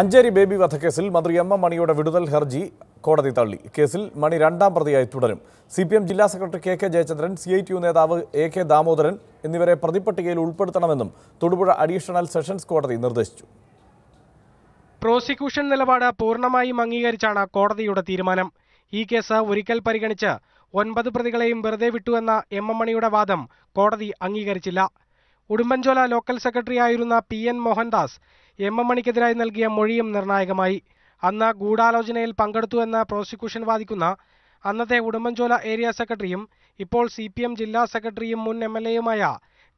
Ancheri baby വധക്കേസിൽ മന്ത്രി M M മണിയുടെ വിടുതൽ ഹർജി കോടതി തള്ളി കേസിൽ മണി രണ്ടാം പ്രതിയായി തുടരും സി പി എം ജില്ലാ secretary K K Jayachandran C I T U നേതാവ് എ കെ ദാമോദരൻ എന്നിവരെ പ്രതിപട്ടികയിൽ ഉൾപ്പെടുത്തണമെന്നും തൊടുപുഴ അഡീഷണൽ സെഷൻസ് കോടതി നിർദ്ദേശിച്ചു പ്രോസിക്യൂഷൻ നിലപാട് പൂർണ്ണമായും അംഗീകരിച്ചാണ് കോടതിയുടെ തീരുമാനം ഈ കേസ് ഒരിക്കൽ പരിഗണിച്ച് ഒൻപത് പ്രതികളെയും വെറുതെ വിട്ടുവെന്ന എം എം മണിയുടെ വാദം കോടതി അംഗീകരിച്ചില്ല ഉടുമ്പൻചോല ലോക്കൽ സെക്രട്ടറി ആയിരുന്ന P N Mohandas M M മണിക്കെതിരായി നൽകിയ മൊഴിയും നിർണായകമായി അന്ന് ഗൂഢാലോചനയിൽ പങ്കെടുത്തു എന്ന് പ്രോസിക്യൂഷൻ വാദിക്കുന്ന അന്നത്തെ ഉടുമ്പൻചോല ഏരിയ സെക്രട്ടറിയും ഇപ്പോൾ സി പി എം ജില്ലാ സെക്രട്ടറിയും മുൻ എം എൽ എയുമായ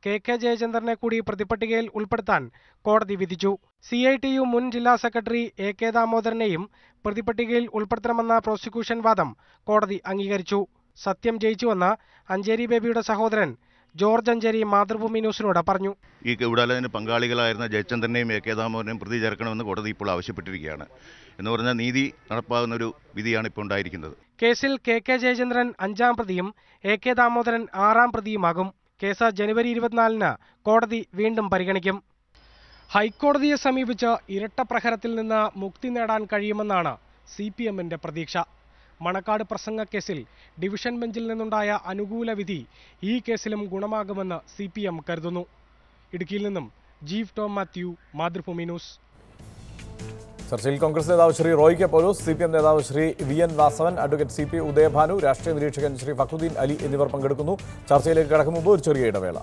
കെ കെ ജയചന്ദ്രനെ കൂടി പ്രതിപട്ടികയിൽ ഉൾപ്പെടുത്താൻ കോടതി വിധിച്ചു സി ഐ ടി യു മുൻ ജില്ലാ സെക്രട്ടറി എ കെ ദാമോദരനെയും പ്രതിപട്ടികയിൽ ഉൾപ്പെടുത്തണമെന്ന പ്രോസിക്യൂഷൻ വാദം കോടതി അംഗീകരിച്ചു സത്യം ജയിച്ചുവെന്ന് അഞ്ചേരി ബേബിയുടെ സഹോദരൻ ജോർജ് അഞ്ചേരി മാതൃഭൂമി ന്യൂസിനോട് പറഞ്ഞു ഈ ഇവിടാലതിന് പങ്കാളികളായിരുന്ന ജയചന്ദ്രനെയും എ കെ ദാമോദരനെയും പ്രതി ചേർക്കണമെന്ന് കോടതി ഇപ്പോൾ ആവശ്യപ്പെട്ടിരിക്കുകയാണ് എന്ന് പറഞ്ഞാൽ നീതി നടപ്പാകുന്ന ഒരു വിധിയാണ് ഇപ്പോൾ ഉണ്ടായിരിക്കുന്നത് കേസിൽ കെ കെ ജയചന്ദ്രൻ അഞ്ചാം പ്രതിയും എ കെ ദാമോദരൻ ആറാം പ്രതിയുമാകും കേസ് ജനുവരി ഇരുപത്തിനാലിന് കോടതി വീണ്ടും പരിഗണിക്കും ഹൈക്കോടതിയെ സമീപിച്ച് ഇരട്ടപ്രഹരത്തിൽ നിന്ന് മുക്തി നേടാൻ കഴിയുമെന്നാണ് സി പി എമ്മിന്റെ പ്രതീക്ഷ മണക്കാട് പ്രസംഗ കേസിൽ ഡിവിഷൻ ബെഞ്ചിൽ നിന്നുണ്ടായ അനുകൂല വിധി ഈ കേസിലും ഗുണമാകുമെന്ന് സി പി എം കരുതുന്നു ഇടുക്കിയിൽ നിന്നും ജീവ് ടോം മാത്യു മാതൃഭൂമി ന്യൂസ് ചർച്ചയിൽ കോൺഗ്രസ് നേതാവ് Shri Roy K Paulose C P M നേതാവ് Shri V N Vasavan advocate C P Udayabhanu രാഷ്ട്രീയ നിരീക്ഷകൻ ശ്രീ ഫഖുദ്ദീൻ അലി എന്നിവർ പങ്കെടുക്കുന്നു ചർച്ചയിലേക്ക് കടക്കും മുമ്പ് ഒരു ചെറിയ ഇടവേള